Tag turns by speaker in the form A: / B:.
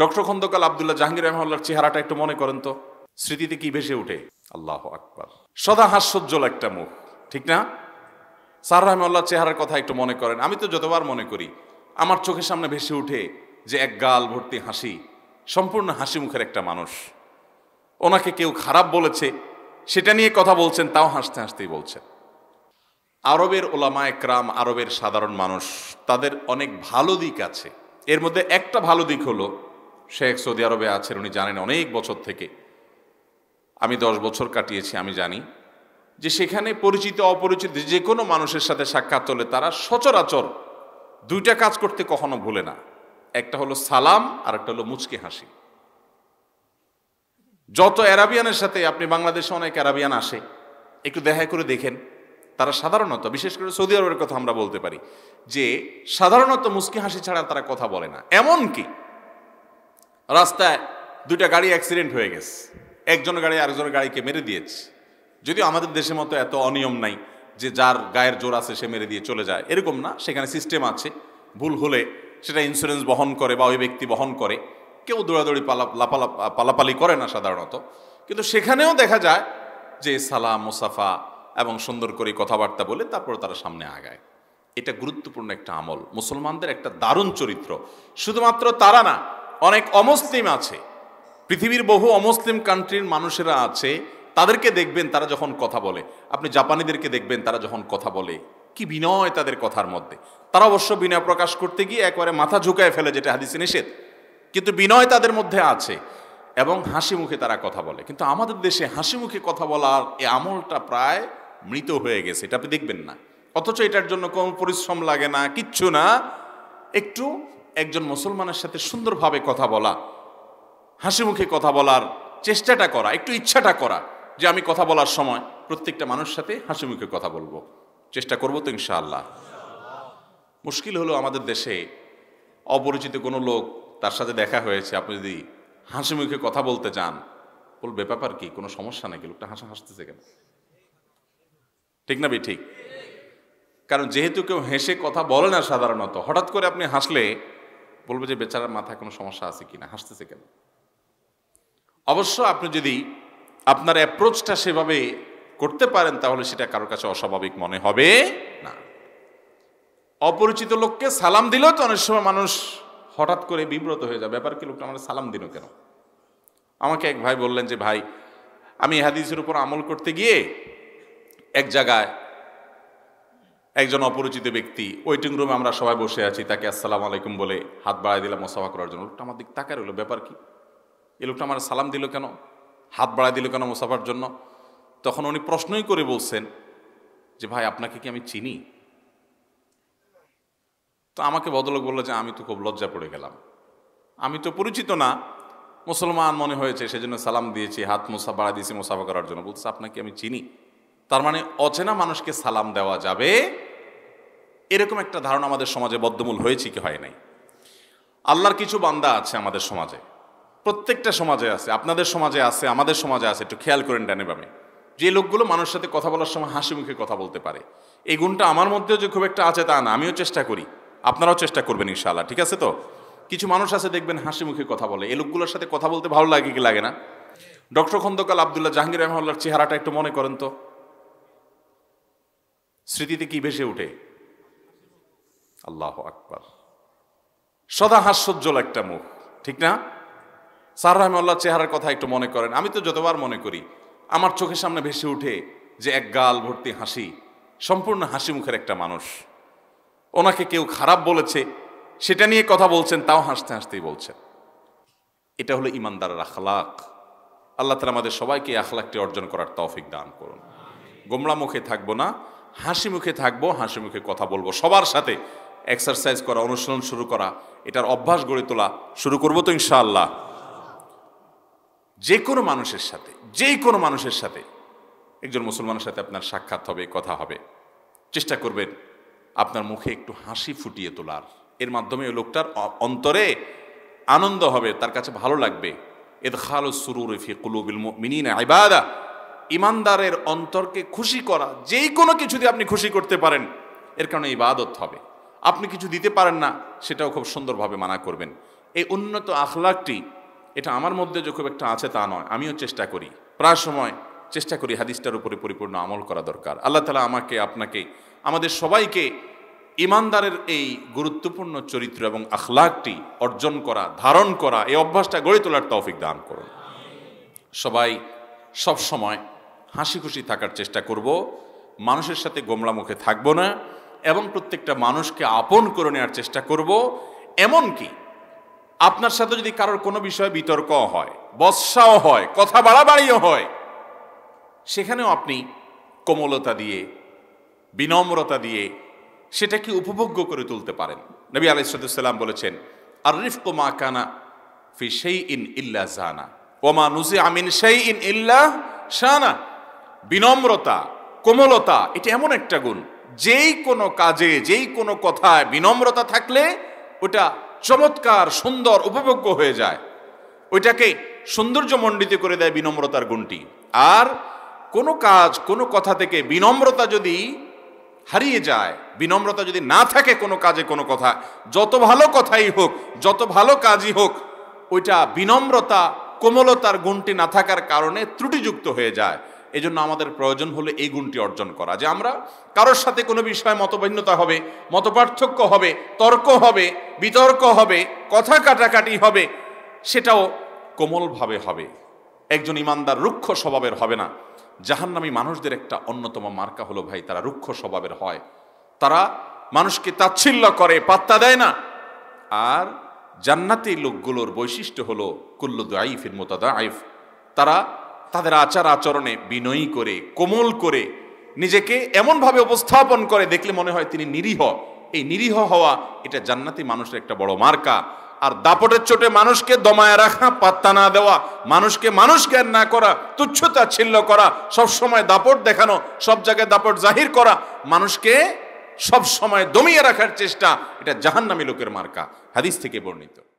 A: doctor Khondokar Abdullah Jahangir রহমাল্লার চেহারাটা একটু মনে করেন তো স্মৃতিতে কি ভেসে উঠে আল্লাহ আকবার সদা হাস্যোজ্জ্বল একটা মুখ ঠিক না সার রহমাল্লার চেহারার কথা একটু মনে করেন আমি তো যতবার মনে করি আমার চোখের সামনে ভেসে উঠে যে এক গাল ভর্তি হাসি সম্পূর্ণ হাসি মুখের একটা মানুষ ওনাকে কেউ খারাপ বলেছে সেটা নিয়ে কথা বলছেন তাও হাসতে হাসতেই বলছেন আরবের ওলামা একরাম আরবের সাধারণ মানুষ তাদের অনেক ভালো দিক আছে এর মধ্যে একটা ভালো দিক হলো শেখ সৌদি আরবে আছেন উনি জানেন অনেক বছর থেকে আমি দশ বছর কাটিয়েছি আমি জানি যে সেখানে পরিচিত অপরিচিত যে কোনো মানুষের সাথে সাক্ষাৎ হলে তারা সচরাচর দুইটা কাজ করতে কখনো ভুলে না একটা হলো সালাম আর একটা হলো মুচকে হাসি যত অ্যারাবিয়ানের সাথে আপনি বাংলাদেশে অনেক অ্যারাবিয়ান আসে একটু দেখা করে দেখেন তারা সাধারণত বিশেষ করে সৌদি আরবের কথা আমরা বলতে পারি যে সাধারণত মুচকি হাসি ছাড়া তারা কথা বলে না এমন কি রাস্তায় দুটা গাড়ি অ্যাক্সিডেন্ট হয়ে গেছে একজনের গাড়ি আরেকজনের গাড়িকে মেরে দিয়েছে যদিও আমাদের দেশের মতো এত অনিয়ম নাই যে যার গায়ের জোর আছে সে মেরে দিয়ে চলে যায় এরকম না সেখানে সিস্টেম আছে ভুল হলে সেটা ইন্স্যুরেন্স বহন করে বা ওই ব্যক্তি বহন করে কেউ দৌড়াদৌড়ি পালা লাপালা পালাপালি করে না সাধারণত কিন্তু সেখানেও দেখা যায় যে সালাম মুসাফা এবং সুন্দর করে কথাবার্তা বলে তারপর তারা সামনে আগায় এটা গুরুত্বপূর্ণ একটা আমল মুসলমানদের একটা দারুণ চরিত্র শুধুমাত্র তারা না অনেক অমুসলিম আছে পৃথিবীর বহু অমুসলিম কান্ট্রির মানুষেরা আছে তাদেরকে দেখবেন তারা যখন কথা বলে আপনি জাপানিদেরকে দেখবেন তারা যখন কথা বলে কি বিনয় তাদের কথার মধ্যে তারা অবশ্য বিনয় প্রকাশ করতে গিয়ে একবারে মাথা ঝুঁকায় ফেলে যেটা হাদিস নিষেধ কিন্তু বিনয় তাদের মধ্যে আছে এবং হাসি মুখে তারা কথা বলে কিন্তু আমাদের দেশে হাসি মুখে কথা বলার এ আমলটা প্রায় মৃত হয়ে গেছে এটা আপনি দেখবেন না অথচ এটার জন্য কোনো পরিশ্রম লাগে না কিচ্ছু না একটু একজন মুসলমানের সাথে সুন্দরভাবে কথা বলা হাসি মুখে কথা বলার চেষ্টাটা করা একটু ইচ্ছাটা করা যে আমি কথা বলার সময় প্রত্যেকটা মানুষ সাথে হাসি মুখে কথা বলবো চেষ্টা করবো তো ইনশাআল্লাহ মুশকিল হলো আমাদের দেশে অপরিচিত কোনো লোক তার সাথে দেখা হয়েছে আপনি যদি হাসি মুখে কথা বলতে চান বলবে ব্যাপার কি কোনো সমস্যা নাকি লোকটা হাসা হাসতেছে কেন ঠিক না ভাই ঠিক কারণ যেহেতু কেউ হেসে কথা বলে না সাধারণত হঠাৎ করে আপনি হাসলে বলবো যে বেচারার মাথায় কোনো সমস্যা আছে কিনা হাসতেছে কেন অবশ্য আপনি যদি আপনার অ্যাপ্রোচটা সেভাবে করতে পারেন তাহলে সেটা কারোর কাছে অস্বাভাবিক মনে হবে না অপরিচিত লোককে সালাম দিলেও তো অনেক সময় মানুষ হঠাৎ করে বিব্রত হয়ে যাবে ব্যাপার কি লোকটা আমার মানে সালাম দিল কেন আমাকে এক ভাই বললেন যে ভাই আমি হাদিসের উপর আমল করতে গিয়ে এক জায়গায় একজন অপরিচিত ব্যক্তি ওয়েটিং রুমে আমরা সবাই বসে আছি তাকে আসসালাম আলাইকুম বলে হাত বাড়াই দিলাম মোসাফা করার জন্য লোকটা আমার দিক তাকার হলো ব্যাপার কি এ লোকটা আমার সালাম দিল কেন হাত বাড়াই দিল কেন মোসাফার জন্য তখন উনি প্রশ্নই করে বলছেন যে ভাই আপনাকে কি আমি চিনি তো আমাকে বদলক বললো যে আমি তো খুব লজ্জা পড়ে গেলাম আমি তো পরিচিত না মুসলমান মনে হয়েছে সেজন্য সালাম দিয়েছি হাত মোসা বাড়া দিয়েছি মোসাফা করার জন্য বলছে আপনাকে আমি চিনি তার মানে অচেনা মানুষকে সালাম দেওয়া যাবে এরকম একটা ধারণা আমাদের সমাজে বদ্ধমূল হয়েছে কি হয় নাই আল্লাহর কিছু বান্দা আছে আমাদের সমাজে প্রত্যেকটা সমাজে আছে আপনাদের সমাজে আছে আমাদের সমাজে আছে একটু খেয়াল করেন বামে যে লোকগুলো মানুষের সাথে কথা বলার সময় হাসি মুখে কথা বলতে পারে এই গুণটা আমার মধ্যেও যে খুব একটা আছে তা না আমিও চেষ্টা করি আপনারাও চেষ্টা করবেন ইনশাআল্লাহ ঠিক আছে তো কিছু মানুষ আছে দেখবেন হাসি মুখে কথা বলে এই লোকগুলোর সাথে কথা বলতে ভালো লাগে কি লাগে না ডক্টর খন্দকাল আবদুল্লাহ জাহাঙ্গীর রহমাল্লার চেহারাটা একটু মনে করেন তো স্মৃতিতে কি ভেসে উঠে আল্লাহ আকবার সদা হাস্যজ্জ্বল একটা মুখ ঠিক না সার রহমাল্লাহ চেহারার কথা একটু মনে করেন আমি তো যতবার মনে করি আমার চোখের সামনে ভেসে উঠে যে এক গাল ভর্তি হাসি সম্পূর্ণ হাসি মুখের একটা মানুষ ওনাকে কেউ খারাপ বলেছে সেটা নিয়ে কথা বলছেন তাও হাসতে হাসতেই বলছেন এটা হলো ইমানদারের আখলাক আল্লাহ তালা আমাদের সবাইকে আখলাকটি অর্জন করার তৌফিক দান করুন গোমড়া মুখে থাকবো না হাসি মুখে থাকবো হাসি মুখে কথা বলবো সবার সাথে এক্সারসাইজ করা অনুশীলন শুরু করা এটার অভ্যাস গড়ে তোলা শুরু করবো তো ইনশাআল্লাহ যে কোনো মানুষের সাথে যে কোনো মানুষের সাথে একজন মুসলমানের সাথে আপনার সাক্ষাৎ হবে কথা হবে চেষ্টা করবেন আপনার মুখে একটু হাসি ফুটিয়ে তোলার এর মাধ্যমে ওই লোকটার অন্তরে আনন্দ হবে তার কাছে ভালো লাগবে এদ খাল সুরুর ফি কুলুবিল মিনিনা আইবাদা ইমানদারের অন্তরকে খুশি করা যেই কোনো কিছু দিয়ে আপনি খুশি করতে পারেন এর কারণে ইবাদত হবে আপনি কিছু দিতে পারেন না সেটাও খুব সুন্দরভাবে মানা করবেন এই উন্নত আখলাকটি এটা আমার মধ্যে যে খুব একটা আছে তা নয় আমিও চেষ্টা করি প্রায় সময় চেষ্টা করি হাদিসটার উপরে পরিপূর্ণ আমল করা দরকার আল্লাহ তালা আমাকে আপনাকে আমাদের সবাইকে ইমানদারের এই গুরুত্বপূর্ণ চরিত্র এবং আখলাকটি অর্জন করা ধারণ করা এই অভ্যাসটা গড়ে তোলার তৌফিক দান করুন সবাই সব সময় হাসি খুশি থাকার চেষ্টা করব মানুষের সাথে গোমলা মুখে থাকবো না এবং প্রত্যেকটা মানুষকে আপন করে নেওয়ার চেষ্টা করব এমনকি আপনার সাথে যদি কারোর কোনো বিষয়ে বিতর্ক হয় বৎসাও হয় কথা বাড়াবাড়িও হয় সেখানেও আপনি কোমলতা দিয়ে বিনম্রতা দিয়ে সেটাকে উপভোগ্য করে তুলতে পারেন নবী আলাইসাল্লাম বলেছেন আর রিফকো মা কানা ফি সেই ইন ইল্লা জানা ওমা নুজি আমিন সেই ইন ইল্লা শানা বিনম্রতা কোমলতা এটা এমন একটা গুণ যেই কোনো কাজে যেই কোনো কথায় বিনম্রতা থাকলে ওটা চমৎকার সুন্দর উপভোগ্য হয়ে যায় ওইটাকে সৌন্দর্যমণ্ডিত করে দেয় বিনম্রতার গুণটি আর কোনো কাজ কোনো কথা থেকে বিনম্রতা যদি হারিয়ে যায় বিনম্রতা যদি না থাকে কোনো কাজে কোনো কথা যত ভালো কথাই হোক যত ভালো কাজই হোক ওইটা বিনম্রতা কোমলতার গুণটি না থাকার কারণে ত্রুটিযুক্ত হয়ে যায় এজন্য আমাদের প্রয়োজন হলো এই গুণটি অর্জন করা যে আমরা কারোর সাথে কোনো বিষয়ে মতভিন্নতা হবে মতপার্থক্য হবে তর্ক হবে বিতর্ক হবে কথা কাটাকাটি হবে সেটাও কোমলভাবে হবে একজন ইমানদার রুক্ষ স্বভাবের হবে না জাহান্নামী মানুষদের একটা অন্যতম মার্কা হলো ভাই তারা রুক্ষ স্বভাবের হয় তারা মানুষকে তাচ্ছিল্য করে পাত্তা দেয় না আর জান্নাতি লোকগুলোর বৈশিষ্ট্য হলো কুল্লু আইফির মোতাদা আইফ তারা তাদের আচার আচরণে বিনয়ী করে কোমল করে নিজেকে এমনভাবে উপস্থাপন করে দেখলে মনে হয় তিনি নিরীহ এই নিরীহ হওয়া এটা জান্নাতি মানুষের একটা বড় মার্কা আর দাপটের চোটে মানুষকে দমায় রাখা পাত্তা না দেওয়া মানুষকে মানুষ জ্ঞান না করা তুচ্ছতা ছিল্ল করা সবসময় দাপট দেখানো সব জায়গায় দাপট জাহির করা মানুষকে সব সময় দমিয়ে রাখার চেষ্টা এটা জাহান্নামী লোকের মার্কা হাদিস থেকে বর্ণিত